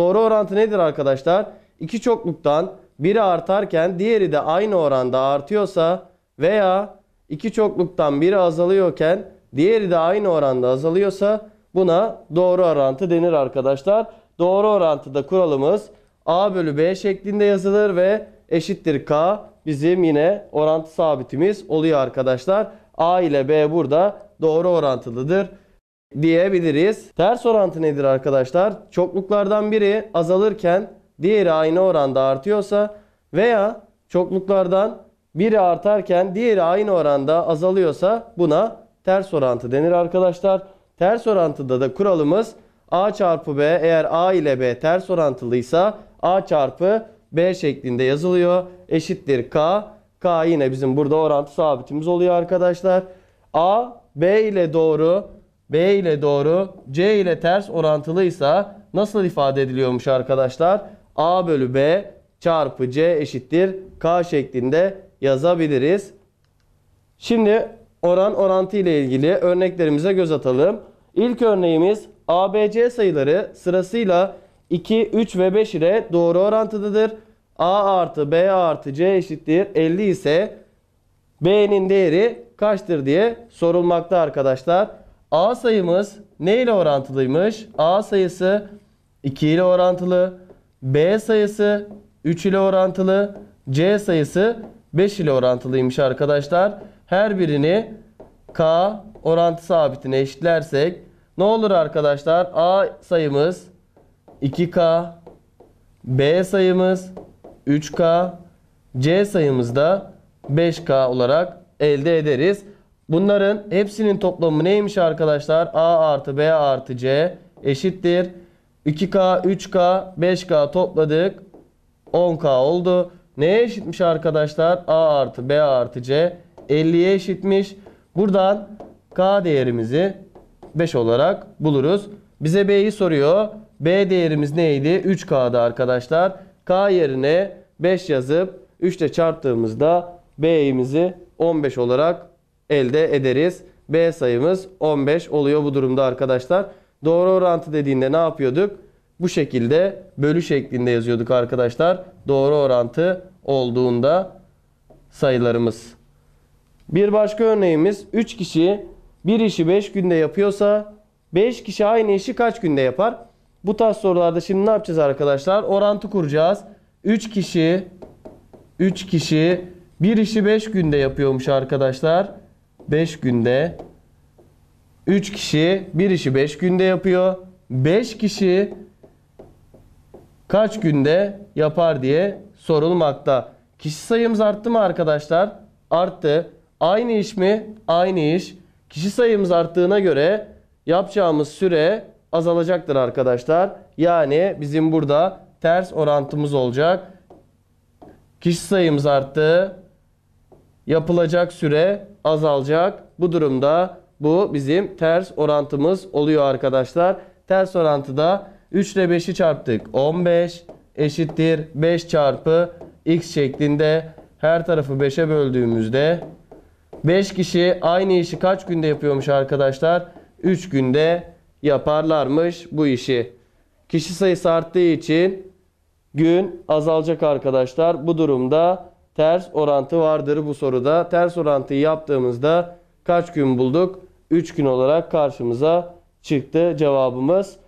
doğru orantı nedir arkadaşlar? İki çokluktan biri artarken diğeri de aynı oranda artıyorsa veya iki çokluktan biri azalıyorken diğeri de aynı oranda azalıyorsa buna doğru orantı denir arkadaşlar. Doğru orantıda kuralımız A bölü B şeklinde yazılır ve eşittir K bizim yine orantı sabitimiz oluyor arkadaşlar. A ile B burada doğru orantılıdır diyebiliriz. Ters orantı nedir arkadaşlar? Çokluklardan biri azalırken diğeri aynı oranda artıyorsa veya çokluklardan biri artarken diğeri aynı oranda azalıyorsa buna ters orantı denir arkadaşlar. Ters orantıda da kuralımız A çarpı B eğer A ile B ters orantılıysa A çarpı B şeklinde yazılıyor. Eşittir K. K yine bizim burada orantı sabitimiz oluyor arkadaşlar. A B ile doğru B ile doğru, C ile ters orantılıysa nasıl ifade ediliyormuş arkadaşlar? A bölü B çarpı C eşittir K şeklinde yazabiliriz. Şimdi oran orantı ile ilgili örneklerimize göz atalım. İlk örneğimiz ABC sayıları sırasıyla 2, 3 ve 5 ile doğru orantılıdır. A artı B artı C eşittir 50 ise B'nin değeri kaçtır diye sorulmakta arkadaşlar. A sayımız ne ile orantılıymış? A sayısı 2 ile orantılı. B sayısı 3 ile orantılı. C sayısı 5 ile orantılıymış arkadaşlar. Her birini K orantı sabitine eşitlersek ne olur arkadaşlar? A sayımız 2K. B sayımız 3K. C sayımız da 5K olarak elde ederiz. Bunların hepsinin toplamı neymiş arkadaşlar? A artı B artı C eşittir. 2K, 3K, 5K topladık. 10K oldu. Neye eşitmiş arkadaşlar? A artı B artı C 50'ye eşitmiş. Buradan K değerimizi 5 olarak buluruz. Bize B'yi soruyor. B değerimiz neydi? 3K'da arkadaşlar. K yerine 5 yazıp 3 ile çarptığımızda B'imizi 15 olarak elde ederiz. B sayımız 15 oluyor bu durumda arkadaşlar. Doğru orantı dediğinde ne yapıyorduk? Bu şekilde bölü şeklinde yazıyorduk arkadaşlar. Doğru orantı olduğunda sayılarımız. Bir başka örneğimiz 3 kişi bir işi 5 günde yapıyorsa 5 kişi aynı işi kaç günde yapar? Bu tarz sorularda şimdi ne yapacağız arkadaşlar? Orantı kuracağız. 3 kişi 3 kişi bir işi 5 günde yapıyormuş arkadaşlar. 5 günde 3 kişi bir işi 5 günde yapıyor. 5 kişi kaç günde yapar diye sorulmakta. Kişi sayımız arttı mı arkadaşlar? Arttı. Aynı iş mi? Aynı iş. Kişi sayımız arttığına göre yapacağımız süre azalacaktır arkadaşlar. Yani bizim burada ters orantımız olacak. Kişi sayımız arttı yapılacak süre azalacak. Bu durumda bu bizim ters orantımız oluyor arkadaşlar. Ters orantıda 3 ile 5'i çarptık. 15 eşittir 5 çarpı x şeklinde her tarafı 5'e böldüğümüzde 5 kişi aynı işi kaç günde yapıyormuş arkadaşlar? 3 günde yaparlarmış bu işi. Kişi sayısı arttığı için gün azalacak arkadaşlar. Bu durumda ters orantı vardır bu soruda. Ters orantıyı yaptığımızda kaç gün bulduk? 3 gün olarak karşımıza çıktı cevabımız.